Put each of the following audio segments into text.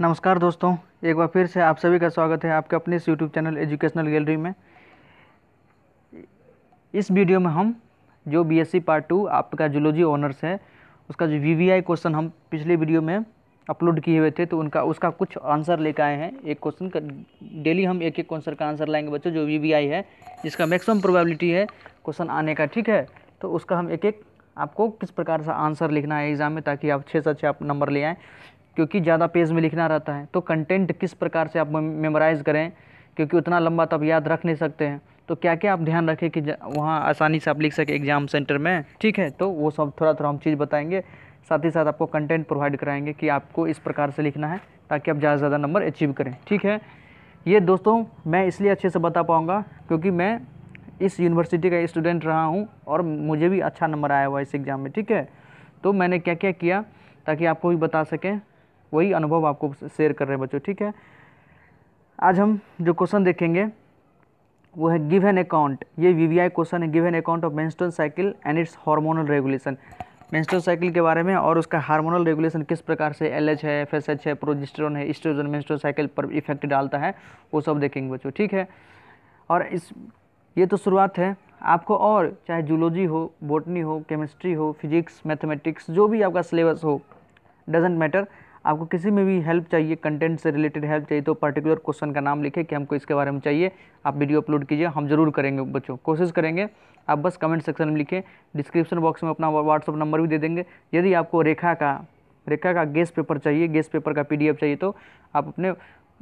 नमस्कार दोस्तों एक बार फिर से आप सभी का स्वागत है आपके अपने इस यूट्यूब चैनल एजुकेशनल गैलरी में इस वीडियो में हम जो बीएससी पार्ट टू आपका जूलॉजी ऑनर्स है उसका जो वीवीआई क्वेश्चन हम पिछले वीडियो में अपलोड किए हुए थे तो उनका उसका कुछ आंसर लेकर आए हैं एक क्वेश्चन का डेली हम एक एक क्वेश्चन का आंसर लाएंगे बच्चों जो वी है जिसका मैक्सिमम प्रोबेबिलिटी है क्वेश्चन आने का ठीक है तो उसका हम एक एक आपको किस प्रकार से आंसर लिखना है एग्ज़ाम में ताकि आप छः से अच्छे आप नंबर ले आएँ क्योंकि ज़्यादा पेज में लिखना रहता है तो कंटेंट किस प्रकार से आप मेमोराइज़ करें क्योंकि उतना लंबा तो आप याद रख नहीं सकते हैं तो क्या क्या आप ध्यान रखें कि वहाँ आसानी से आप लिख सकें एग्ज़ाम सेंटर में ठीक है तो वो सब थोड़ा थोड़ा हम चीज़ बताएँगे साथ ही साथ आपको कंटेंट प्रोवाइड कराएंगे कि आपको इस प्रकार से लिखना है ताकि आप ज़्यादा से ज़्यादा नंबर अचीव करें ठीक है ये दोस्तों मैं इसलिए अच्छे से बता पाऊँगा क्योंकि मैं इस यूनिवर्सिटी का स्टूडेंट रहा हूँ और मुझे भी अच्छा नंबर आया हुआ इस एग्ज़ाम में ठीक है तो मैंने क्या क्या किया ताकि आपको भी बता सकें वही अनुभव आपको शेयर कर रहे हैं बच्चों ठीक है आज हम जो क्वेश्चन देखेंगे वो है गिव एन अकाउंट ये वी क्वेश्चन है give an account of menstrual cycle and its hormonal regulation menstrual cycle के बारे में और उसका हार्मोनल रेगुलेशन किस प्रकार से एल एच है एफ एस एच है प्रोजिस्ट्रोन है स्ट्रोजन मेंस्ट्रुअल साइकिल पर इफेक्ट डालता है वो सब देखेंगे बच्चों ठीक है और इस ये तो शुरुआत है आपको और चाहे जूलॉजी हो बोटनी हो केमिस्ट्री हो फिजिक्स मैथमेटिक्स जो भी आपका सिलेबस हो डजेंट मैटर आपको किसी में भी हेल्प चाहिए कंटेंट से रिलेटेड हेल्प चाहिए तो पर्टिकुलर क्वेश्चन का नाम लिखे कि हमको इसके बारे में चाहिए आप वीडियो अपलोड कीजिए हम जरूर करेंगे बच्चों कोशिश करेंगे आप बस कमेंट सेक्शन में लिखें डिस्क्रिप्शन बॉक्स में अपना व्हाट्सअप नंबर भी दे देंगे यदि आपको रेखा का रेखा का गेस पेपर चाहिए गेस पेपर का पी चाहिए तो आप अपने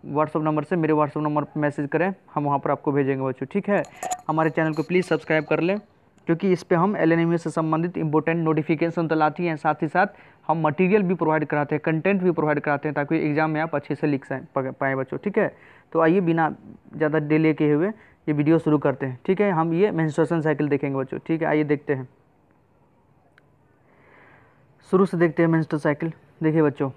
व्हाट्सअप नंबर से मेरे व्हाट्सअप नंबर पर मैसेज करें हम वहाँ पर आपको भेजेंगे बच्चों ठीक है हमारे चैनल को प्लीज़ सब्सक्राइब कर लें क्योंकि इस पर हम एल से संबंधित इंपॉर्टेंट नोटिफिकेशन तो लाती हैं साथ ही साथ हम मटेरियल भी प्रोवाइड कराते हैं कंटेंट भी प्रोवाइड कराते हैं ताकि एग्जाम में आप अच्छे से लिख सकें पाएँ बच्चों ठीक है तो आइए बिना ज़्यादा डिले के हुए ये वीडियो शुरू करते हैं ठीक है हम ये मैंस्ट्रेशन साइकिल देखेंगे बच्चों ठीक है आइए देखते हैं शुरू से देखते हैं मैंस्ट्रेशन साइकिल देखिए बच्चों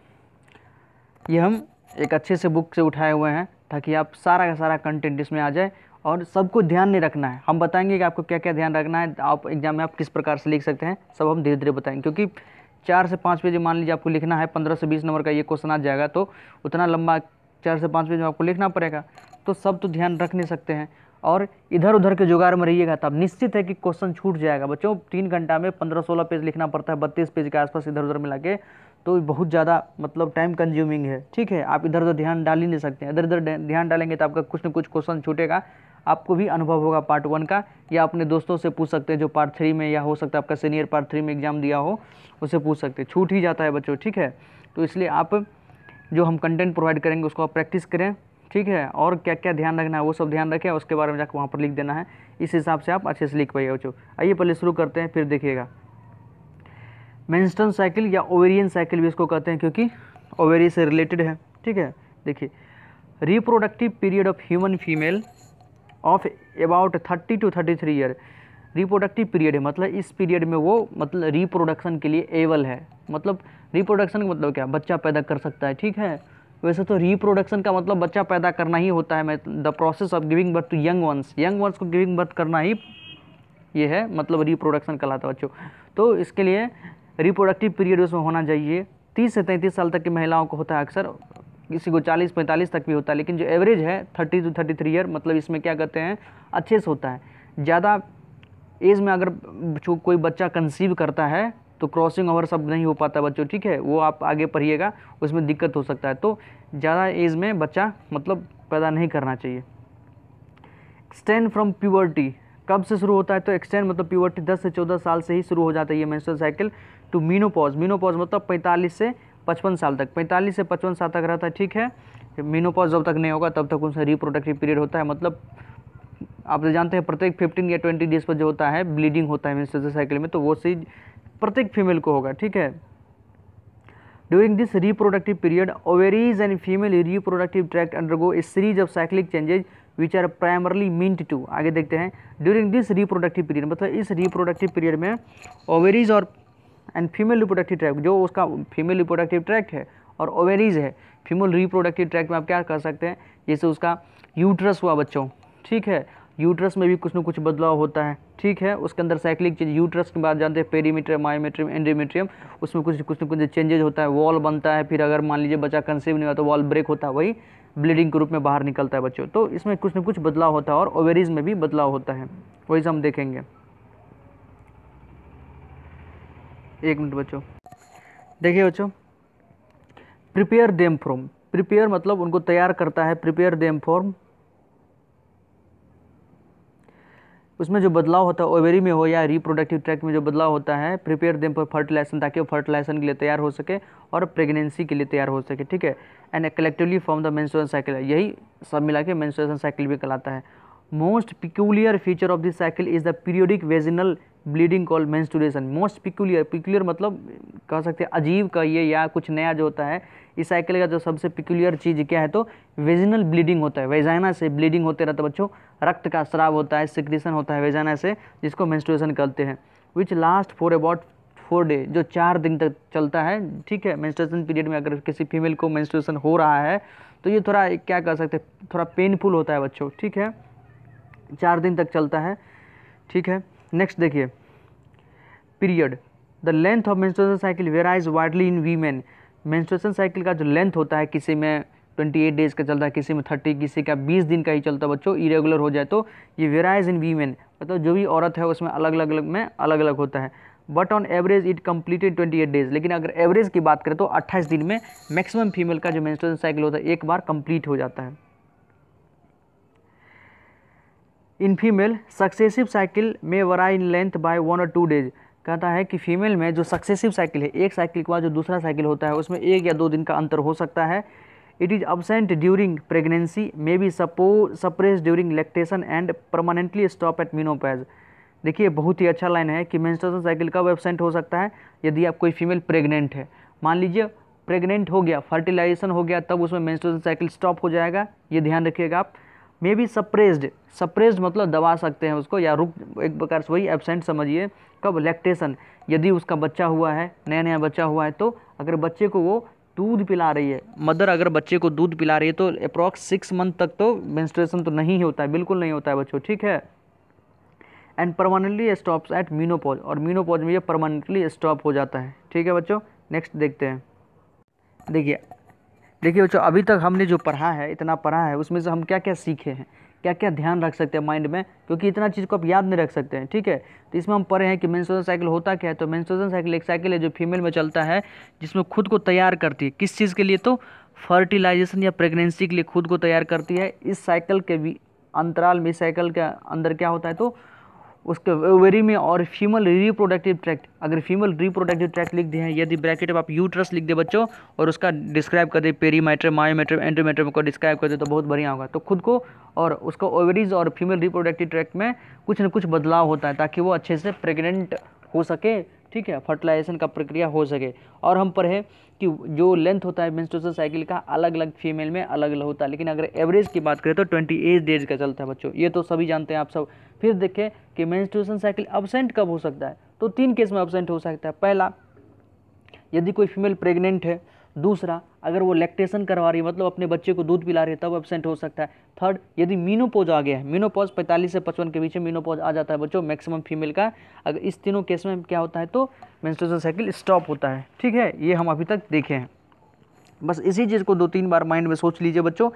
ये हम एक अच्छे से बुक से उठाए हुए हैं ताकि आप सारा का सारा कंटेंट इसमें आ जाए और सबको ध्यान नहीं रखना है हम बताएंगे कि आपको क्या क्या ध्यान रखना है आप एग्जाम में आप किस प्रकार से लिख सकते हैं सब हम धीरे धीरे बताएंगे क्योंकि चार से पाँच पेज मान लीजिए आपको लिखना है पंद्रह से बीस नंबर का ये क्वेश्चन आ जाएगा तो उतना लंबा चार से पाँच पेज में आपको लिखना पड़ेगा तो सब तो ध्यान रख नहीं सकते हैं और इधर उधर के जुगाड़ में रहिएगा तो आप निश्चित है कि क्वेश्चन छूट जाएगा बच्चों तीन घंटा में पंद्रह सोलह पेज लिखना पड़ता है बत्तीस पेज के आसपास इधर उधर मिला के तो बहुत ज़्यादा मतलब टाइम कंज्यूमिंग है ठीक है आप इधर उधर ध्यान डाल ही नहीं सकते इधर उधर ध्यान डालेंगे तो आपका कुछ ना कुछ क्वेश्चन छूटेगा आपको भी अनुभव होगा पार्ट वन का या अपने दोस्तों से पूछ सकते हैं जो पार्ट थ्री में या हो सकता है आपका सीनियर पार्ट थ्री में एग्ज़ाम दिया हो उसे पूछ सकते हैं छूट ही जाता है बच्चों ठीक है तो इसलिए आप जो हम कंटेंट प्रोवाइड करेंगे उसको आप प्रैक्टिस करें ठीक है और क्या क्या ध्यान रखना है वो सब ध्यान रखें उसके बारे में जाकर वहाँ पर लिख देना है इस हिसाब से आप अच्छे से लिख पाइए बच्चों आइए पहले शुरू करते हैं फिर देखिएगा मैंस्टन साइकिल या ओवेरियन साइकिल भी इसको कहते हैं क्योंकि ओवेरी से रिलेटेड है ठीक है देखिए reproductive period of human female of about thirty two thirty three year reproductive period है मतलब इस पीरियड में वो मतलब रिप्रोडक्शन के लिए एवल है मतलब रिप्रोडक्शन का मतलब क्या बच्चा पैदा कर सकता है ठीक है वैसे तो रिप्रोडक्शन का मतलब बच्चा पैदा करना ही होता है the process of giving birth to young ones young ones को गिविंग बर्थ करना ही ये है मतलब रिप्रोडक्शन कहलाता है बच्चों तो इसके लिए रिप्रोडक्टिव पीरियड उसमें होना चाहिए तीस से तैंतीस साल तक की महिलाओं को होता है अक्सर किसी को 40 45 तक भी होता है लेकिन जो एवरेज है 30 टू 33 ईयर मतलब इसमें क्या कहते हैं अच्छे से होता है ज़्यादा एज में अगर कोई बच्चा कंसीव करता है तो क्रॉसिंग ओवर सब नहीं हो पाता बच्चों ठीक है वो आप आगे पढ़िएगा उसमें दिक्कत हो सकता है तो ज़्यादा एज में बच्चा मतलब पैदा नहीं करना चाहिए एक्सटेंड फ्रॉम प्योरिटी कब से शुरू होता है तो एक्सटेंड मतलब प्योरिटी 10 से 14 साल से ही शुरू हो जाता है ये menstrual cycle to menopause menopause मतलब 45 से पचपन साल तक पैंतालीस से पचपन साल तक रहता है ठीक है मीनोपॉज जब तक नहीं होगा तब तक उनसे रिप्रोडक्टिव पीरियड होता है मतलब आप जो तो जानते हैं प्रत्येक फिफ्टीन या ट्वेंटी डेज पर जो होता है ब्लीडिंग होता है मेंस्ट्रुअल साइकिल में तो वो सीज प्रत्येक फीमेल को होगा ठीक है during this reproductive period ovaries and female reproductive tract undergo a series of cyclic changes which are primarily meant to आगे देखते हैं ड्यूरिंग दिस रिप्रोडक्टिव पीरियड मतलब इस रिप्रोडक्टिव पीरियड में ओवेरीज और एंड फीमेल रिप्रोडक्टिव ट्रैक जो उसका female reproductive track है और ओवेरीज है फीमेल रिप्रोडक्टिव ट्रैक में आप क्या कर सकते हैं जैसे उसका यूट्रस हुआ बच्चों ठीक है यूट्रस में भी कुछ ना कुछ बदलाव होता है ठीक है उसके अंदर साइक्लिक चीज यूट्रस की बात जानते हैं पेरीमीट्रियम माइमेट्रियम एंडीमेट्रियम उसमें कुछ कुछ ना कुछ चेंजेज होता है वॉल बनता है फिर अगर मान लीजिए बच्चा कंसीव नहीं हुआ तो वॉल ब्रेक होता है वही ब्लीडिंग के रूप में बाहर निकलता है बच्चों तो इसमें कुछ ना कुछ बदलाव होता है और ओवेरीज में भी बदलाव होता है वही हम देखेंगे एक मिनट बच्चों देखिए बच्चों प्रिपेयर देम फॉर्म प्रिपेयर मतलब उनको तैयार करता है प्रिपेयर देम फॉर्म उसमें जो बदलाव होता है ओवेरी में हो या रिप्रोडक्टिव ट्रैक में जो बदलाव होता है प्रिपेयर देम फॉर फर्टिलाइजेशन ताकि वो फर्टिलाइजेशन के लिए तैयार हो सके और प्रेगनेंसी के लिए तैयार हो सके ठीक है and collectively form the menstrual cycle यही सब मिला के मेंस्ट्रुएशन साइकिल भी कहलाता है most peculiar feature of this cycle is the periodic vaginal bleeding call menstruation most peculiar peculiar मतलब कह सकते हैं अजीब कहिए या कुछ नया जो होता है इस साइकिल का जो सबसे पिक्यूलियर चीज़ क्या है तो वेजिनल ब्लीडिंग होता है वेजाइना से ब्लीडिंग होते रहता है बच्चों रक्त का श्राव होता है सिक्रेशन होता है वेजाइना से जिसको मेंस्ट्रुएशन कहते हैं which last for about four day जो चार दिन तक चलता है ठीक है मेंस्ट्रुएशन पीरियड में अगर किसी फीमेल को मेंस्ट्रुएशन हो रहा है तो ये थोड़ा क्या कह सकते हैं थोड़ा पेनफुल होता है बच्चों ठीक है चार दिन तक चलता है ठीक है नेक्स्ट देखिए period the length of menstruation cycle varies widely in women menstruation cycle का जो लेंथ होता है किसी में 28 डेज़ का चलता है किसी में 30 किसी का 20 दिन का ही चलता है बच्चों इरेगुलर हो जाए तो ये वेराइज इन वीमेन मतलब जो भी औरत है उसमें अलग अलग अलग में अलग अलग होता है but on average it completed eight days लेकिन अगर एवरेज की बात करें तो अट्ठाईस दिन में मैक्सिमम फीमेल का जो मेंस्ट्रुएशन साइकिल होता है एक बार कंप्लीट हो जाता है इन फीमेल सक्सेसिव साइकिल में vary in length by one और टू डेज कहता है कि फीमेल में जो सक्सेसिव साइकिल है एक साइकिल के बाद जो दूसरा साइकिल होता है उसमें एक या दो दिन का अंतर हो सकता है it is absent during pregnancy may be sup suppress during lactation and permanently stop at menopause देखिए बहुत ही अच्छा लाइन है कि मेंस्ट्रुएशन साइकिल कब एबसेंट हो सकता है यदि आप कोई फीमेल प्रेग्नेंट है मान लीजिए प्रेग्नेंट हो गया फर्टिलाइजेशन हो गया तब उसमें मेंस्ट्रुएशन साइकिल स्टॉप हो जाएगा ये ध्यान रखिएगा आप मे बी सप्रेस्ड सप्रेस्ड मतलब दबा सकते हैं उसको या रुक एक प्रकार से वही एबसेंट समझिए कब लैक्टेशन यदि उसका बच्चा हुआ है नया नया बच्चा हुआ है तो अगर बच्चे को वो दूध पिला रही है मदर अगर बच्चे को दूध पिला रही है तो अप्रॉक्स सिक्स मंथ तक तो मेंस्ट्रुएशन तो नहीं होता है बिल्कुल नहीं होता है बच्चों ठीक है and permanently stops at menopause और मीनोपॉज में ये परमानेंटली स्टॉप हो जाता है ठीक है बच्चों नेक्स्ट देखते हैं देखिए देखिए बच्चों अभी तक हमने जो पढ़ा है इतना पढ़ा है उसमें से हम क्या क्या सीखे हैं क्या क्या ध्यान रख सकते हैं माइंड में क्योंकि इतना चीज़ को आप याद नहीं रख सकते हैं ठीक है तो इसमें हम पढ़े हैं कि मैंसोजन साइकिल होता क्या है तो मैंसोजन साइकिल एक साइकिल है जो फीमेल में चलता है जिसमें खुद को तैयार करती है किस चीज़ के लिए तो फर्टिलाइजेशन या प्रेगनेंसी के लिए खुद को तैयार करती है इस साइकिल के भी अंतराल में साइकिल के अंदर क्या होता है तो उसके ओवेरी में और फीमेल रिप्रोडक्टिव ट्रैक्ट अगर फीमेल रिप्रोडक्टिव ट्रैक्ट लिख दें यदि ब्रैकेट में आप यूट्रस लिख दे बच्चों और उसका डिस्क्राइब कर दे पेरीमाइटर मायोमेटर एंट्रोमेटर को डिस्क्राइब कर दे तो बहुत बढ़िया होगा तो खुद को और उसका ओवरीज और फीमेल रिप्रोडक्टिव ट्रैक्ट में कुछ ना कुछ बदलाव होता है ताकि वो अच्छे से प्रेगनेंट हो सके ठीक है फर्टिलाइजेशन का प्रक्रिया हो सके और हम पढ़ें कि जो लेंथ होता है मेंस्ट्रुअल साइकिल का अलग अलग फीमेल में अलग अलग होता है लेकिन अगर एवरेज की बात करें तो ट्वेंटी एट डेज का चलता है बच्चों ये तो सभी जानते हैं आप सब फिर देखें कि मेंस्ट्रुएशन साइकिल अबसेंट कब हो सकता है तो तीन केस में अबसेंट हो सकता है पहला यदि कोई फीमेल प्रेगनेंट है दूसरा अगर वो लैक्टेशन करवा रही है मतलब अपने बच्चे को दूध पिला रही है तब एबसेंट हो सकता है थर्ड यदि मीनोपोज आ गया है मीनोपोज 45 से 55 के बीच में मीनोपोज आ जाता है बच्चों मैक्सिमम फीमेल का अगर इस तीनों केस में क्या होता है तो मेन्स्ट्रेशन साइकिल स्टॉप होता है ठीक है ये हम अभी तक देखे हैं बस इसी चीज़ को दो तीन बार माइंड में सोच लीजिए बच्चों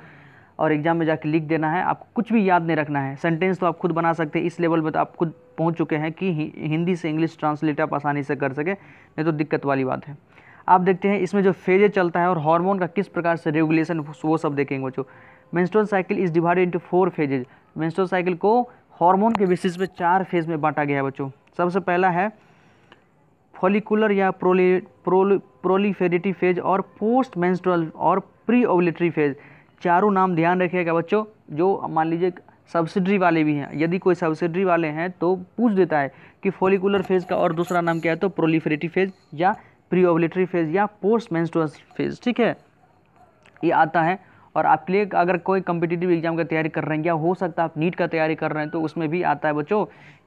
और एग्जाम में जाके लिख देना है आपको कुछ भी याद नहीं रखना है सेंटेंस तो आप खुद बना सकते हैं इस लेवल पर तो आप खुद पहुंच चुके हैं कि हिंदी से इंग्लिश ट्रांसलेट आप आसानी से कर सके नहीं तो दिक्कत वाली बात है आप देखते हैं इसमें जो फेजे चलता है और हार्मोन का किस प्रकार से रेगुलेशन वो सब देखेंगे बच्चों menstrual cycle is divided into four phases menstrual cycle को हार्मोन के बेसिस पे चार फेज में बांटा गया है बच्चों सबसे पहला है फॉलिकुलर या प्रोली प्रोलीफेरेटिव फेज और पोस्ट मेंस्ट्रुअल और प्री ओवलेटरी फेज चारों नाम ध्यान रखिएगा बच्चों जो मान लीजिए सब्सिडरी वाले भी हैं यदि कोई सब्सिडरी वाले हैं तो पूछ देता है कि फॉलिकुलर फेज़ का और दूसरा नाम क्या है तो प्रोलीफरेटिव फेज़ या प्री ओवलेटरी फेज़ या पोस्ट मेंस्ट्रुअल फेज़ ठीक है ये आता है और आपके लिए अगर कोई कम्पिटिटिव एग्जाम का तैयारी कर रहे हैं या हो सकता है आप नीट का तैयारी कर रहे हैं तो उसमें भी आता है बच्चों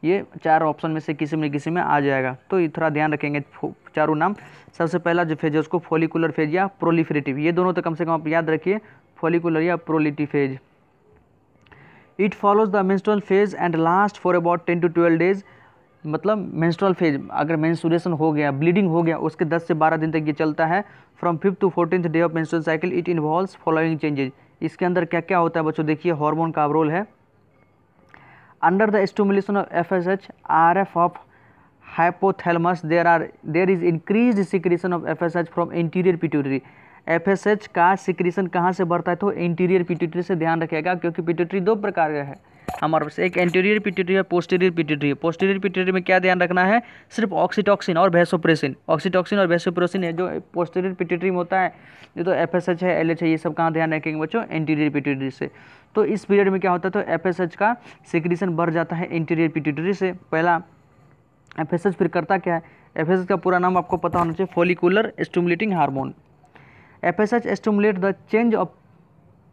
ये चार ऑप्शन में से किसी में किसी में आ जाएगा तो ये थोड़ा ध्यान रखेंगे चारों नाम सबसे पहला जो फेज है उसको फोलिकुलर फेज या प्रोलिफरेटिव ये दोनों तो कम से कम आप याद रखिए फोलिकुलर या proliferative phase it follows the menstrual phase and last for about ten to twelve days मतलब मेंस्ट्रुअल फेज अगर मेंसुरेशन हो गया ब्लीडिंग हो गया उसके 10 से 12 दिन तक ये चलता है from fifth to fourteen day of menstrual cycle it involve following changes इसके अंदर क्या क्या होता है बच्चों देखिए हार्मोन का रोल है under the stimulation of F S H R F of hypothalamus there are there is increase secretion of F S H from interior pituitary F S H का सिक्रीशन कहाँ से बढ़ता है तो इंटीरियर पिट्यूटरी से ध्यान रखेगा क्योंकि पिट्यूटरी दो प्रकार का है हमारे पास एक एंटीरियर पिट्यूटरी है पोस्टीरियर पिट्यूटरी है पोस्टीरियर पिट्यूटरी में क्या ध्यान रखना है सिर्फ ऑक्सीटॉक्सिन और भैसोप्रेसिन ऑक्सीटॉक्सिन और भैसोप्रेसिन है जो पोस्टीरियर पिट्यूटरी में होता है ये तो एफ है एल है ये सब कहाँ ध्यान रखेंगे बच्चों एंटीरियर पिट्यूटरी से तो इस पीरियड में क्या होता है तो एफ का सिक्रीशन बढ़ जाता है इंटीरियर पिट्यूटरी से पहला एफ फिर करता क्या है एफ का पूरा नाम आपको पता होना चाहिए follicular stimulating hormone F S H stimulate the change of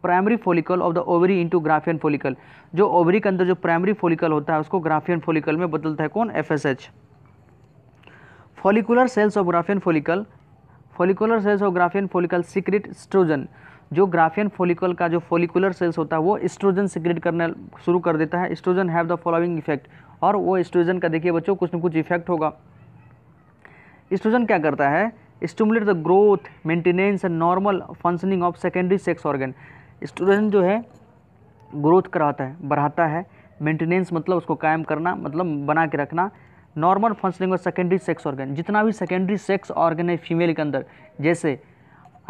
primary follicle of the ovary into Graafian follicle जो ओवरी के अंदर जो प्राइमरी फोलिकल होता है उसको ग्राफियन फोलिकल में बदलता है कौन F S H follicular cells of Graafian follicle follicular cells of Graafian follicle secrete estrogen जो ग्राफियन फोलिकल का जो फोलिकुलर सेल्स होता है वो स्ट्रोजन सिक्रेट करना शुरू कर देता है estrogen have the following effect और वो स्ट्रोजन का देखिए बच्चों कुछ ना कुछ इफेक्ट होगा स्ट्रोजन क्या करता है stimulate the growth maintenance and normal functioning of secondary sex organ estrogen जो है ग्रोथ कराता है बढ़ाता है मेंटेनेंस मतलब उसको कायम करना मतलब बना के रखना नॉर्मल फंक्शनिंग और सेकेंडरी सेक्स ऑर्गन जितना भी सेकेंडरी सेक्स ऑर्गन है फीमेल के अंदर जैसे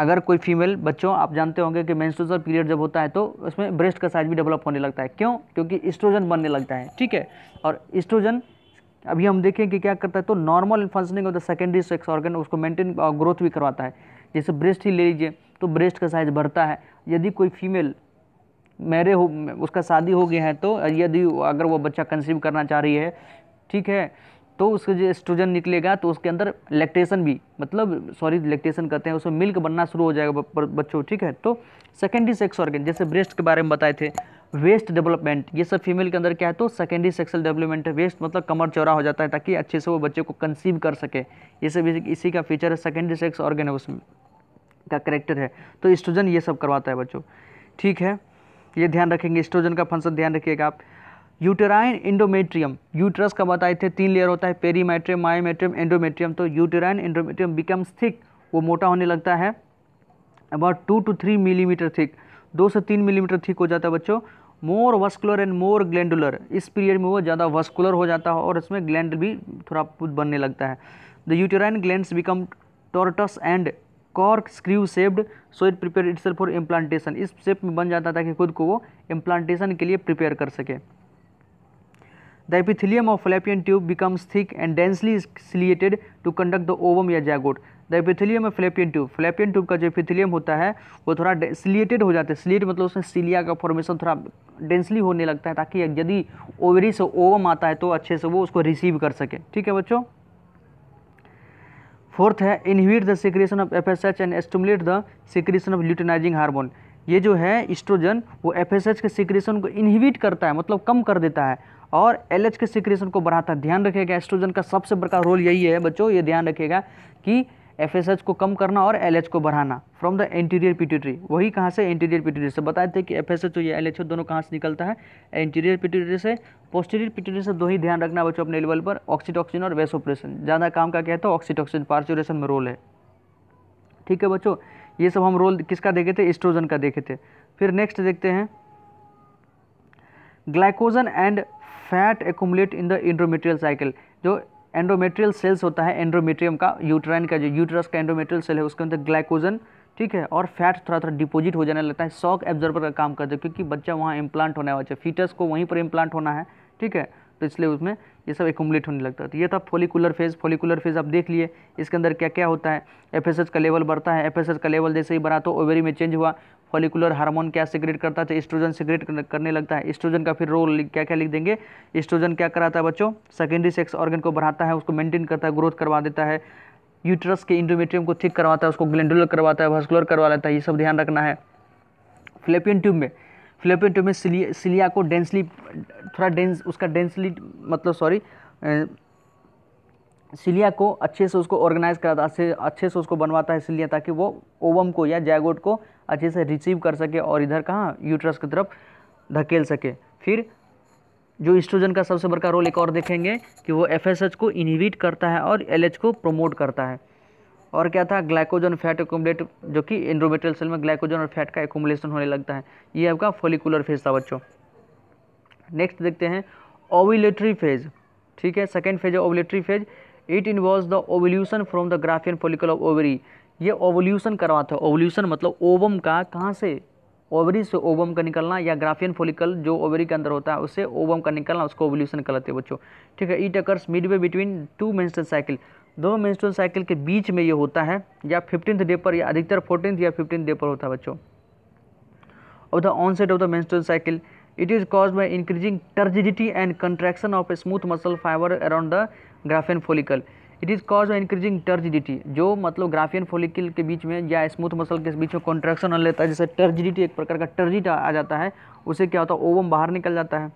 अगर कोई फीमेल बच्चों आप जानते होंगे कि मेंस्ट्रुअल पीरियड जब होता है तो उसमें ब्रेस्ट का साइज भी डेवलप होने लगता है क्यों क्योंकि एस्ट्रोजन बनने लगता है ठीक है और एस्ट्रोजन अभी हम देखें कि क्या करता है तो normal functioning of the secondary sex organ उसको मेंटेन और ग्रोथ भी करवाता है जैसे ब्रेस्ट ही ले लीजिए तो ब्रेस्ट का साइज़ बढ़ता है यदि कोई फीमेल मेरे हो उसका शादी हो गया है तो यदि अगर वो बच्चा कंसीव करना चाह रही है ठीक है तो उसके जो एस्ट्रोजन निकलेगा तो उसके अंदर लैक्टेशन भी मतलब सॉरी लैक्टेशन कहते हैं उसमें मिल्क बनना शुरू हो जाएगा बच्चों ठीक है तो सेकेंडरी सेक्स ऑर्गन जैसे ब्रेस्ट के बारे में बताए थे वेस्ट डेवलपमेंट ये सब फीमेल के अंदर क्या है तो सेकेंडरी सेक्सुअल डेवलपमेंट है वेस्ट मतलब कमर चौड़ा हो जाता है ताकि अच्छे से वो बच्चे को कंसीव कर सके ये सब इसी का फीचर है सेकेंडरी सेक्स ऑर्गन है उसमें का करेक्टर है तो स्ट्रोजन ये सब करवाता है बच्चों ठीक है ये ध्यान रखेंगे एस्ट्रोजन का फंक्शन ध्यान रखिएगा आप यूटेराइन इंडोमेट्रियम यूट्रस का बताए थे तीन लेयर होता है पेरीमेट्रियम माइमेट्रियम एंडोमेट्रियम तो यूटेराइन इंडोमेट्रियम बिकम्स थिक वो मोटा होने लगता है about two two three millimetre thick दो से तीन मिलीमीटर थिक हो जाता है बच्चों more vascular and more glandular इस पीरियड में वो ज़्यादा वस्कुलर हो जाता है और इसमें ग्लैंड भी थोड़ा बनने लगता है the uterine gland become tortuous and corkscrew shaped so it prepare it for implantation इस शेप में बन जाता था कि खुद को वो इम्प्लांटेशन के लिए प्रिपेयर कर सके the epithelium of fallopian tube becomes thick and densely ciliated to conduct the ovum या zygote the epithelium of fallopian tube fallopian tube का जो एपिथिलियम होता है वो थोड़ा सिलिएटेड हो जाता है सिलिएट मतलब उसमें सिलिया का फॉर्मेशन थोड़ा डेंसली होने लगता है ताकि यदि ओवरी से ओवम आता है तो अच्छे से वो उसको रिसीव कर सके ठीक है बच्चों फोर्थ है inhibit the secretion of F S H and stimulate the secretion of luteinizing hormone ये जो है इस्ट्रोजन वो एफ एस एच के सिक्रिएशन को इनहिबिट करता है मतलब कम कर देता है और एल एच के सिक्रिएशन को बढ़ाता है ध्यान रखिएगा एस्ट्रोजन का सबसे बड़ा रोल यही है बच्चों ये ध्यान रखिएगा कि एफ को कम करना और एल को बढ़ाना फ्रॉम द इंटीरियर पिट्यूटरी वही कहाँ से इंटीरियर पिट्यूटरी से बताए थे कि एफ एस एच या एल एच दोनों कहाँ से निकलता है इंटीरियर पिट्यूटरी से पोस्टीरियर पिट्यूटरी से दो ही ध्यान रखना बच्चों अपने लेवल पर ऑक्सीटॉक्सिन और ऑपरेशन ज़्यादा काम का क्या था ऑक्सीटॉक्सिन पार्चोरेशन में रोल है ठीक है बच्चों ये सब हम रोल किसका देखे थे इस्ट्रोजन का देखे थे फिर नेक्स्ट देखते हैं glycogen and fat accumulate in the endometrial cycle जो एंड्रोमेट्रियल सेल्स होता है एंड्रोमेट्रियम का यूट्राइन का जो यूट्रस का एंड्रोमेट्रियल सेल है उसके अंदर ग्लाइकोजन ठीक है और फैट थोड़ा थोड़ा डिपोजिट हो जाने लगता है शॉक एब्जॉर्बर का काम करते हैं क्योंकि बच्चा वहाँ इम्प्लांट होने वाला है फीटस को वहीं पर इम्प्लांट होना है ठीक है तो इसलिए उसमें ये सब एकुमलेट होने लगता है तो ये था फोलिकुलर फेज़ फोलिकुलर फेज़ आप देख लिए इसके अंदर क्या क्या होता है एफ का लेवल बढ़ता है एफ का लेवल जैसे ही बढ़ा तो ओवेरी में चेंज हुआ फॉलिकुलर हार्मोन क्या सिक्रेट करता है एस्ट्रोजन तो सिक्रेट करने लगता है इस्ट्रोजन का फिर रोल क्या क्या लिख देंगे इस्ट्रोजन क्या कराता है बच्चों सेकेंडरी सेक्स ऑर्गन को बढ़ाता है उसको मेनटेन करता है ग्रोथ करवा देता है यूट्रस के इंडोमेट्रियम को ठीक करवाता है उसको ग्लेंडुलर करवाता है वस्कुलर करवा लेता है ये सब ध्यान रखना है फ्लेपियन ट्यूब में ट्यूब में सिलिया सिलिया को डेंसली थोड़ा डेंस उसका डेंसली मतलब सॉरी सिलिया को अच्छे से उसको ऑर्गेनाइज कराता अच्छे अच्छे से उसको बनवाता है सिलिया ताकि वो ओवम को या जैगोट को अच्छे से रिसीव कर सके और इधर कहाँ यूट्रस की तरफ धकेल सके फिर जो इस्ट्रोजन का सबसे बड़ा रोल एक और देखेंगे कि वो एफ को इनहिबिट करता है और एल को प्रमोट करता है और क्या था ग्लाइकोजन फैट एकोमलेट जो कि एंड्रोमेट्रियल सेल में ग्लाइकोजन और फैट का एकोमलेसन होने लगता है ये आपका फोलिकुलर फेज था बच्चों नेक्स्ट देखते हैं ओविलेटरी फेज ठीक है सेकेंड फेज है ovulatory phase it involve the ovulation from the Graafian follicle of ovary ये ओवल्यूशन करवाता है ओवल्यूशन मतलब ओवम का कहाँ से ओवरी से ओवम का निकलना या ग्राफियन फोलिकल जो ओवरी के अंदर होता है उससे ओवम का निकलना उसको ओवल्यूशन कहलाते हैं बच्चों ठीक है it occurs midway between two menstrual cycle दो मेंस्ट्रुअल साइकिल के बीच में ये होता है या फिफ्टींथ डे पर या अधिकतर फोर्टीन या फिफ्टीन डे पर होता है बच्चों और the onset of the menstrual cycle it is cause by increasing turgidity and contraction of smooth muscle fibre around the Graafian follicle it is cause by increasing turgidity जो मतलब Graafian follicle के बीच में या स्मूथ मसल के बीच में contraction होने लेता है जैसे टर्जिडिटी एक प्रकार का टर्जिट आ जाता है उसे क्या होता है ओवम बाहर निकल जाता है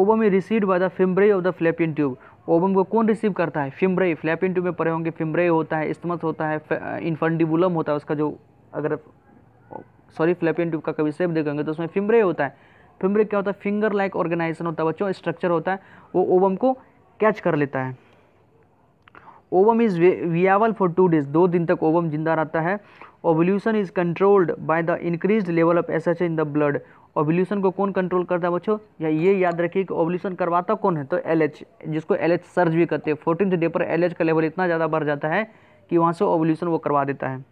ovum is received by the fimbriae of the fallopian tube ovum को कौन रिसीव करता है फिम्ब्रे फ्लैपिन ट्यूब में पड़े होंगे फिम्ब्रे होता है इस्तमस होता है इन्फंडिबुलम होता है उसका जो अगर सॉरी फ्लैपिन ट्यूब का कभी सेप देखेंगे तो उसमें फिम्ब्रे होता है फिम्ब्रे क्या होता है फिंगर लाइक ऑर्गेनाइजेशन होता है बच्चों स्ट्रक्चर होता है वो ओबम को कैच कर लेता है ovum is viable for two days दो दिन तक ओवम जिंदा रहता है ovulation is controlled by the increase level of S in the blood ovulation को कौन कंट्रोल करता है बच्चों या ये याद रखिए कि ओवल्यूशन करवाता कौन है तो एल जिसको एल सर्ज भी करते हैं फोर्टीन डे पर एल का लेवल इतना ज़्यादा बढ़ जाता है कि वहाँ से ओवल्यूशन वो करवा देता है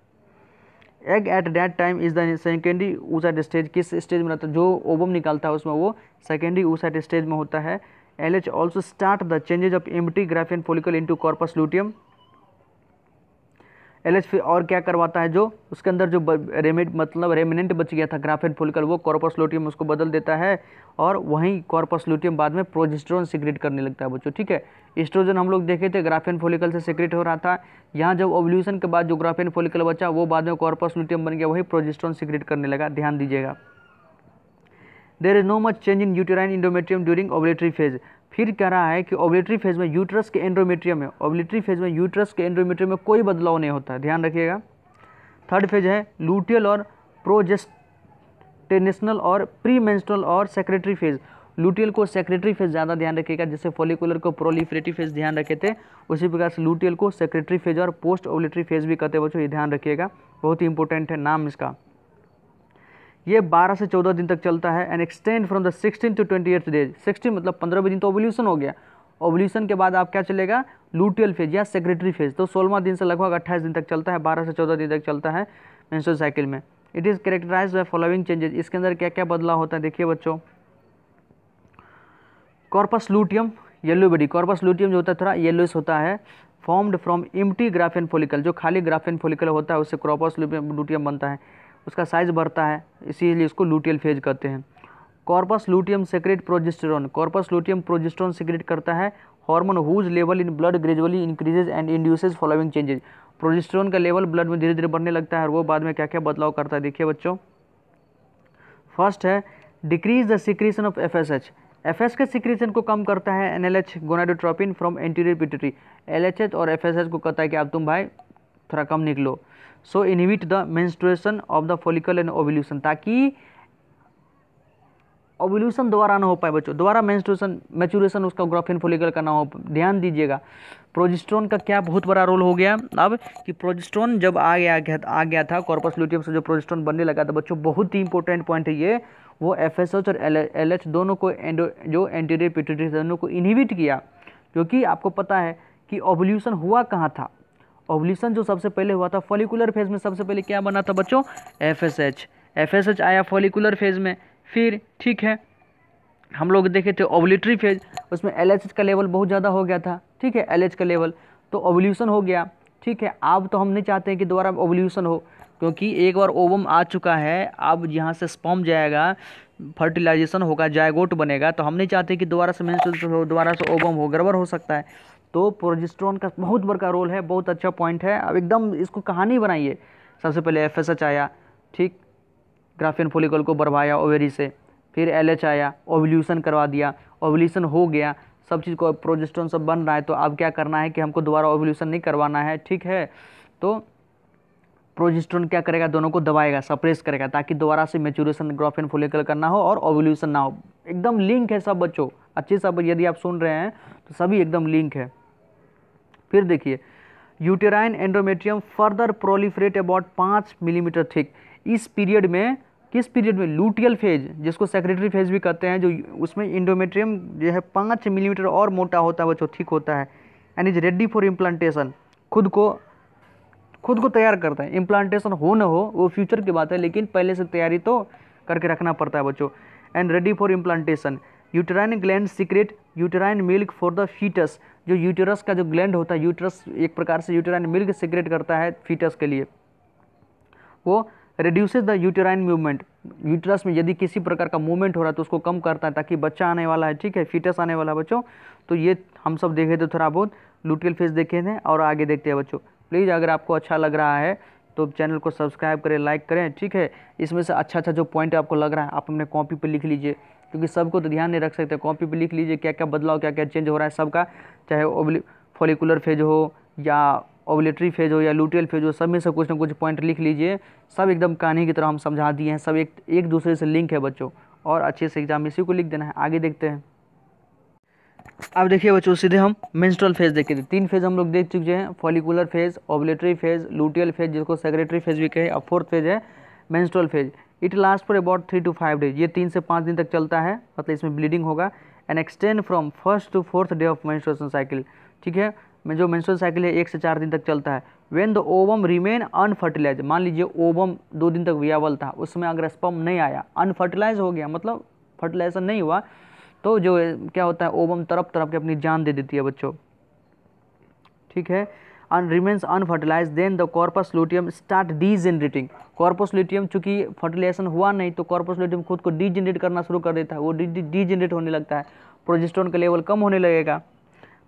egg at that time is the secondary oocyte stage किस स्टेज में रहता है जो ओवम निकालता है उसमें वो सेकेंडरी ऊसाइड स्टेज में होता है LH also start the changes of empty graphene follicle into corpus luteum L फिर और क्या करवाता है जो उसके अंदर जो रेमिड मतलब रेमिनेंट बच गया था ग्राफेन फोलिकल वो कॉर्पस लोटियम उसको बदल देता है और वहीं कॉर्पस लोटियम बाद में प्रोजेस्ट्रोन सिक्रेट करने लगता है बच्चों ठीक है एस्ट्रोजन हम लोग देखे थे ग्राफेन फोलिकल से सिक्रेट हो रहा था यहाँ जब ओवल्यूशन के बाद जो ग्राफेन फोलिकल बचा वो बाद में कॉर्पस लोटियम बन गया वही प्रोजेस्ट्रोन सिक्रेट करने लगा ध्यान दीजिएगा there is no much change in uterine endometrium during ovulatory phase फिर कह रहा है कि ओबलेटरी फेज में यूट्रस के एंड्रोमेट्रियम में ओबलेटरी फेज में यूट्रस के एंड्रोमेट्रियम में कोई बदलाव नहीं होता है ध्यान रखिएगा थर्ड फेज है लूटियल और प्रोजेस्टेनेशनल और प्री और सेक्रेटरी फेज लूटियल को सेक्रेटरी फेज ज़्यादा ध्यान रखिएगा जैसे फॉलिकुलर को प्रोलिफ्रेटिव फेज ध्यान रखे थे उसी प्रकार से लूटियल को सेक्रेटरी फेज और पोस्ट ओबलेटरी फेज भी कहते हैं बच्चों ये ध्यान रखिएगा बहुत ही इंपॉर्टेंट है नाम इसका ये 12 से 14 दिन तक चलता है and extend from the sixteen to twenty eight days sixteen मतलब पंद्रहवें दिन तो ओवल्यूशन हो गया ओवल्यूशन के बाद आप क्या चलेगा लूटियल फेज या सेक्रेटरी फेज तो सोलवा दिन से लगभग अट्ठाईस दिन तक चलता है बारह से चौदह दिन तक चलता है मेंस्ट्रुअल साइकिल में it is characterize by following changes इसके अंदर क्या क्या बदलाव होता है देखिए बच्चों corpus luteum yellow body corpus luteum जो होता है थोड़ा येलोस होता है formed from empty Graafian follicle जो खाली ग्राफेन फोलिकल होता है उससे क्रॉपस लूटियम बनता है उसका साइज़ बढ़ता है इसीलिए इसको लूटियल फेज कहते हैं corpus luteum secrete progesterone corpus luteum progesterone secrete करता है hormone whose level in blood gradually increases and induces following changes progesterone का लेवल ब्लड में धीरे धीरे बढ़ने लगता है और वो बाद में क्या क्या बदलाव करता है देखिए बच्चों फर्स्ट है decrease the secretion of F S H F S के सिक्रीशन को कम करता है and L H gonadotropin from anterior pituitary L H H और एफ एस एच को कहता है कि आप तुम भाई थोड़ा कम निकलो so inhibit the menstruation of the follicle and ovulation ताकि ओवल्यूशन दोबारा ना हो पाए बच्चों दोबारा मेंस्ट्रुएशन मैचुरेशन उसका ग्रोफिन फॉलिकल का ना हो ध्यान दीजिएगा प्रोजिस्ट्रोन का क्या बहुत बड़ा रोल हो गया अब कि प्रोजिस्ट्रोन जब आ गया आ गया था कॉर्पस ल्यूटियम से जो प्रोजिस्ट्रोन बनने लगा था बच्चों बहुत ही इंपॉर्टेंट पॉइंट है ये वो एफ और एल दोनों को एंडो जो एंटीरियर पिट्यूटरी दोनों को इनहिबिट किया क्योंकि आपको पता है कि ओवल्यूशन हुआ कहाँ था ओवल्यूशन जो सबसे पहले हुआ था फॉलिकुलर फेज में सबसे पहले क्या बना था बच्चों F S H F S H आया फॉलिकुलर फेज में फिर ठीक है हम लोग देखे थे ओवलिट्री फेज उसमें एल एच एच का लेवल बहुत ज़्यादा हो गया था ठीक है एल एच का लेवल तो ओवल्यूशन हो गया ठीक है अब तो हम नहीं चाहते हैं कि दोबारा ओवल्यूशन हो क्योंकि एक बार ओवम आ चुका है अब यहाँ से स्पम जाएगा फर्टिलाइजेशन होगा जायगोट बनेगा तो हम नहीं चाहते कि दोबारा से मेंस्ट्रुएशन हो दोबारा से ओवम हो गड़बड़ हो सकता है तो प्रोजेस्ट्रॉन का बहुत बड़ा रोल है बहुत अच्छा पॉइंट है अब एकदम इसको कहानी बनाइए सबसे पहले एफ आया ठीक ग्राफियन फोलिकल को बढ़वाया ओवेरी से फिर एल आया ओवल्यूशन करवा दिया ओवल्यूशन हो गया सब चीज़ को प्रोजेस्ट्रॉन सब बन रहा है तो अब क्या करना है कि हमको दोबारा ओवल्यूशन नहीं करवाना है ठीक है तो प्रोजेस्ट्रॉन क्या करेगा दोनों को दबाएगा सप्रेस करेगा ताकि दोबारा से मेचुरेशन ग्राफिन फोलिकल करना हो और ओवल्यूशन ना हो एकदम लिंक है सब बच्चों अच्छे सब यदि आप सुन रहे हैं तो सभी एकदम लिंक है फिर देखिए uterine endometrium further proliferate about पाँच मिलीमीटर थिक इस पीरियड में किस पीरियड में लूटियल फेज जिसको सेक्रेटरी फेज भी कहते हैं जो उसमें इंडोमेट्रियम जो है पाँच मिलीमीटर और मोटा होता है बच्चों ठीक होता है and is ready for implantation खुद को खुद को तैयार करता है इम्प्लांटेशन हो ना हो वो फ्यूचर की बात है लेकिन पहले से तैयारी तो करके रखना पड़ता है बच्चों and ready for implantation uterine gland secrete uterine milk for the foetus जो यूटेरस का जो ग्लैंड होता है यूटरस एक प्रकार से यूटेराइन मिल्क सिगरेट करता है फीटस के लिए वो reduces the uterine movement uterus में यदि किसी प्रकार का मूवमेंट हो रहा है तो उसको कम करता है ताकि बच्चा आने वाला है ठीक है फीटस आने वाला है बच्चों तो ये हम सब देखे थे थोड़ा बहुत लूटियल फेस देखे थे और आगे देखते हैं बच्चों प्लीज़ अगर आपको अच्छा लग रहा है तो चैनल को सब्सक्राइब करें लाइक करें ठीक है इसमें से अच्छा अच्छा जो पॉइंट आपको लग रहा है आप अपने कॉपी पर लिख लीजिए क्योंकि सबको तो ध्यान नहीं रख सकते कॉपी पर लिख लीजिए क्या क्या बदलाव क्या क्या चेंज हो रहा है सबका चाहे ओबली फॉलिकुलर फेज हो या ओबलेटरी फेज हो या लूटियल फेज हो सब में से कुछ ना कुछ पॉइंट लिख लीजिए सब एकदम कहानी की तरह हम समझा दिए हैं सब एक एक दूसरे से लिंक है बच्चों और अच्छे से एग्जाम इसी को लिख देना है आगे देखते हैं अब देखिए बच्चों सीधे हम मेंस्ट्रुअल फेज देखे थे तीन फेज हम लोग देख चुके हैं follicular phase ovulatory phase luteal phase जिसको सेक्रेटरी फेज भी कहे अब फोर्थ फेज है menstrual phase it last for about three to five days ये तीन से पाँच दिन तक चलता है मतलब इसमें ब्लीडिंग होगा and extend from first to fourth day of menstruation cycle ठीक है जो मेंस्ट्रुअल साइकिल है एक से चार दिन तक चलता है when the ovum remain unfertilized मान लीजिए ओवम दो दिन तक वियावल था उसमें अगर स्पम नहीं आया अनफर्टिलाइज हो गया मतलब फर्टिलाइजेशन नहीं हुआ तो जो क्या होता है ओवम तरफ तरफ के अपनी जान दे देती है बच्चों ठीक है and remains unfertilized then the corpus luteum start the corpus luteum चूंकि फर्टिलाइजेशन हुआ नहीं तो कॉर्पस luteum खुद को डीजेनरेट करना शुरू कर देता है वो डीजेनरेट होने लगता है प्रोजेस्ट्रॉन का लेवल कम होने लगेगा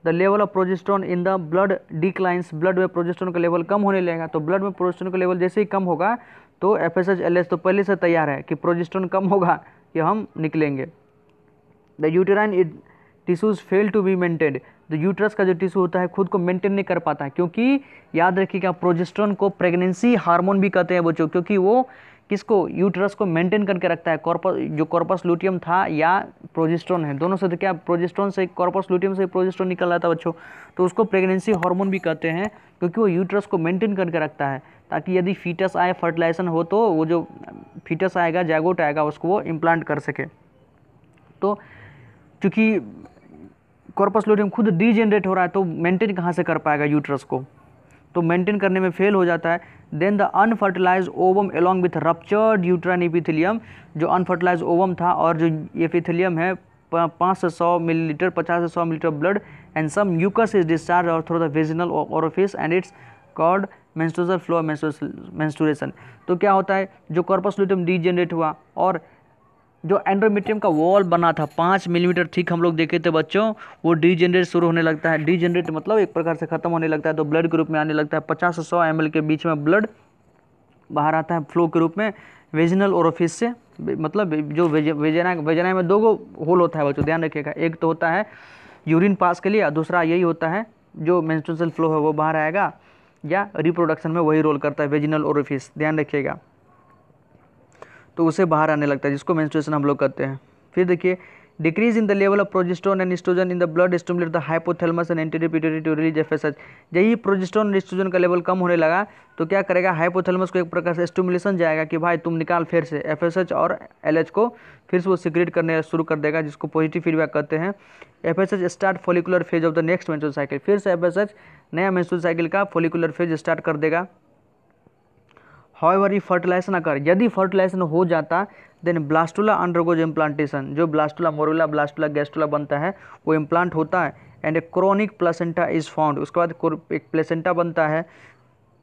the level of progesterone in the blood declines blood में प्रोजेस्ट्रॉन का लेवल कम होने लगेगा तो ब्लड में प्रोजेस्ट्रॉन का लेवल जैसे ही कम होगा तो F S H L S तो पहले से तैयार है कि प्रोजेस्ट्रॉन कम होगा कि हम निकलेंगे the uterine tissues fail to be maintained तो यूट्रस का जो टिश्यू होता है खुद को मेंटेन नहीं कर पाता है क्योंकि याद रखिएगा प्रोजेस्ट्रॉन को प्रेगनेंसी हार्मोन भी कहते हैं बच्चों क्योंकि वो किसको यूट्रस को मेंटेन करके रखता है कॉर्पस जो कॉर्पस लूटियम था या प्रोजेस्ट्रॉन है दोनों से तो क्या प्रोजेस्ट्रॉन से कॉर्पस लूटियम से प्रोजेस्ट्रॉन निकल रहा था बच्चों तो उसको प्रेगनेंसी हार्मोन भी कहते हैं क्योंकि वो यूट्रस को मेंटेन करके रखता है ताकि यदि फीटस आए फर्टिलाइजेशन हो तो वो जो फीटस आएगा जैगोट आएगा उसको वो इम्प्लांट कर सके तो चूँकि कॉर्पस लोडियम खुद डीजेनरेट हो रहा है तो मेंटेन कहाँ से कर पाएगा यूट्रस को तो मेंटेन करने में फेल हो जाता है then the unfertilized ovum along with ruptured uterine epithelium जो अनफर्टिलाइज ओवम था और जो एपिथिलियम है पाँच से सौ मिलीलीटर पचास से सौ millilitre blood and some mucus is discharge और through the vaginal orifice and it's called menstrual flow menstruation तो क्या होता है जो कॉर्पस लूटम डीजेनरेट हुआ और जो एंड्रोमीट्रियम का वॉल बना था पाँच मिलीमीटर थिक हम लोग देखे थे बच्चों वो डीजनरेट शुरू होने लगता है डीजनरेट मतलब एक प्रकार से ख़त्म होने लगता है तो ब्लड के रूप में आने लगता है पचास से सौ एम के बीच में ब्लड बाहर आता है फ्लो के रूप में वेजिनल ओरोफिस से मतलब जो वेजना वेजना में दो गो होल होता है बच्चों ध्यान रखिएगा एक तो होता है यूरिन पास के लिए दूसरा यही होता है जो मेंस्ट्रुअल फ्लो है वो बाहर आएगा या रिप्रोडक्शन में वही रोल करता है वेजिनल ओरोफिस ध्यान रखिएगा तो उसे बाहर आने लगता है जिसको मेंस्ट्रुएशन हम लोग कहते हैं फिर देखिए decrease in the level of progesterone and estrogen in the blood stimulate the hypothalamus and anterior to release H यही प्रोजेस्ट्रोन एंड एस्ट्रोजन का लेवल कम होने लगा तो क्या करेगा हाइपोथेलमस को एक प्रकार से स्टमुलेशन जाएगा कि भाई तुम निकाल फिर से एफ एस एच और एल एच को फिर से वो सिक्रेट करने शुरू कर देगा जिसको पॉजिटिव फीडबैक कहते हैं F S H start follicular phase of the next menstrual cycle फिर से एफ एस एच नया मेंस्ट्रुअल साइकिल का फोलिकुलर फेज स्टार्ट कर देगा हॉवर ये फर्टिलाइजेशन अगर यदि फर्टिलाइजेशन हो जाता देन ब्लास्टुला अंडरगोज इम्प्लांटेशन जो ब्लास्टुला मोरूला ब्लास्टुला गैस्टुला बनता है वो इम्प्लांट होता है and a chorionic placenta is found उसके बाद एक प्लेसेंटा बनता है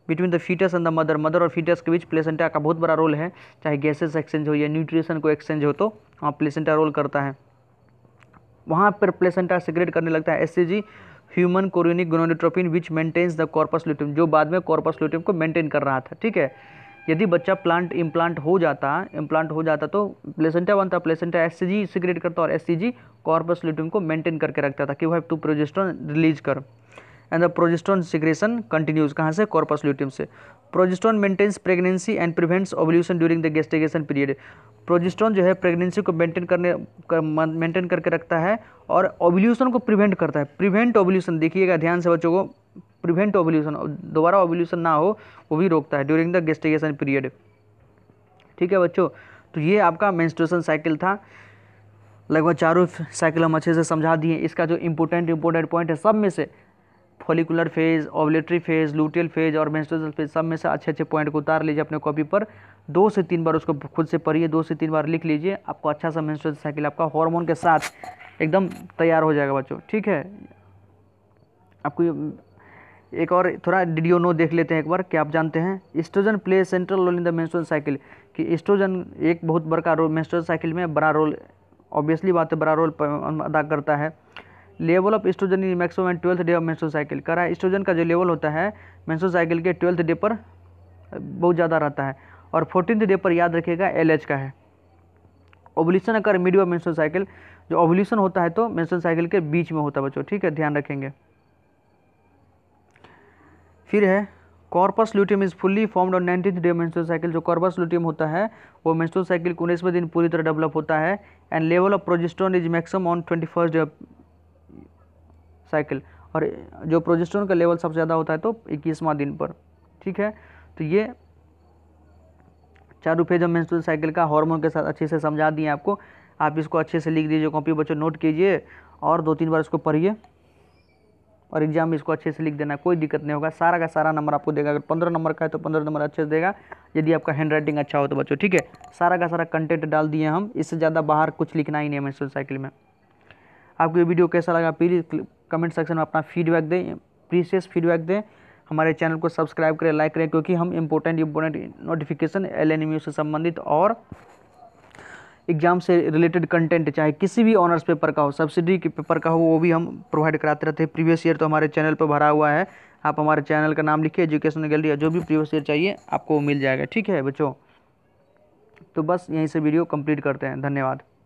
between the foetus and the mother mother और फीटस के बीच प्लेसेंटा का बहुत बड़ा रोल है चाहे गैसेस एक्सचेंज हो या न्यूट्रिशन को एक्सचेंज हो तो वहाँ प्लेसेंटा रोल करता है वहाँ पर प्लेसेंटा सिक्रेट करने लगता है as human chorionic gonadotropin which maintains the corpus luteum जो बाद में कॉर्पस ल्यूटियम को मेंटेन कर रहा था ठीक है यदि बच्चा प्लांट इम्प्लांट हो जाता इम्प्लांट हो जाता तो प्लेसेंटा बनता प्लेसेंटा एस सी सिक्रेट करता और S C G corpus luteum को मेंटेन करके रखता था कि वह टू प्रोजेस्ट्रॉन रिलीज कर and the progesterone secretion continues कहाँ से कॉर्पस लिटिन से progesterone maintains pregnancy and prevents ovulation during the gestation period progesterone जो है प्रेगनेंसी को मेंटेन करने कर, मेंटेन करके रखता है और ओवल्यूशन को प्रिवेंट करता है प्रिवेंट ओवल्यूशन देखिएगा ध्यान से बच्चों को प्रिवेंट ओवल्यूशन दोबारा ओवल्यूशन ना हो वो भी रोकता है ड्यूरिंग द गेस्टिगेशन पीरियड ठीक है बच्चों तो ये आपका मेंस्ट्रुएशन साइकिल था लगभग चारों साइकिल हम अच्छे से समझा दिए इसका जो इम्पोर्टेंट इम्पोर्टेंट पॉइंट है सब में से follicular phase ovulatory phase luteal phase और मेंस्ट्रुअल फेज सब में से अच्छे अच्छे पॉइंट को उतार लीजिए अपने कॉपी पर दो से तीन बार उसको खुद से पढ़िए दो से तीन बार लिख लीजिए आपको अच्छा सा मेंस्ट्रुअल साइकिल आपका हार्मोन के साथ एकदम तैयार हो जाएगा बच्चों ठीक है आपको एक और थोड़ा डीडियो नो देख लेते हैं एक बार क्या आप जानते हैं estrogen play central role in the menstrual cycle कि स्टोजन एक बहुत बड़का रोल मेंस्ट्रुअल साइकिल में बड़ा रोल ऑब्वियसली बात है बड़ा रोल अदा करता है level of estrogen in maximum and twelfth day of menstrual cycle करा रहा का जो लेवल होता है मेंस्ट्रुअल साइकिल के ट्वेल्थ डे पर बहुत ज़्यादा रहता है और फोर्टीन डे पर याद रखेगा एल का है ओवल्यूशन अगर मीडियो ऑफ मेंस्ट्रुअल साइकिल जो ओवल्यूशन होता है तो मेंस्ट्रुअल साइकिल के बीच में होता है बच्चों ठीक है ध्यान रखेंगे फिर है corpus luteum is fully formed और नाइनटीन डे मेंस्ट्रुअल साइकिल जो कॉर्पस ल्यूटियम होता है वो मेंस्ट्रुअल साइकिल को उन्नीसवें दिन पूरी तरह डेवलप होता है and level of progesterone is maximum on twenty first day cycle और जो प्रोजेस्टोन का लेवल सबसे ज़्यादा होता है तो इक्कीसवां दिन पर ठीक है तो ये चारू फेज हम मेंस्ट्रुअल साइकिल का हार्मोन के साथ अच्छे से समझा दिए आपको आप इसको अच्छे से लिख दीजिए कॉपी बच्चों नोट कीजिए और दो तीन बार इसको पढ़िए और एग्जाम में इसको अच्छे से लिख देना कोई दिक्कत नहीं होगा सारा का सारा नंबर आपको देगा अगर पंद्रह नंबर का है तो पंद्रह नंबर अच्छे से देगा यदि आपका हैंड राइटिंग अच्छा हो तो बच्चों ठीक है सारा का सारा कंटेंट डाल दिए हम इससे ज़्यादा बाहर कुछ लिखना ही नहीं है मैं साइकिल में आपको ये वीडियो कैसा लगा प्लीज़ कमेंट सेक्शन में अपना फीडबैक दें प्रीसियस फीडबैक दें हमारे चैनल को सब्सक्राइब करें लाइक करें क्योंकि हम इंपॉर्टेंट इंपॉर्टेंट नोटिफिकेशन एल से संबंधित और एग्ज़ाम से रिलेटेड कंटेंट चाहे किसी भी ऑनर्स पेपर का हो सब्सिडी के पेपर का हो वो भी हम प्रोवाइड कराते रहते हैं प्रीवियस ईयर तो हमारे चैनल पर भरा हुआ है आप हमारे चैनल का नाम लिखिए एजुकेशन गैलरी जो भी प्रीवियस ईयर चाहिए आपको मिल जाएगा ठीक है बच्चों तो बस यहीं से वीडियो कंप्लीट करते हैं धन्यवाद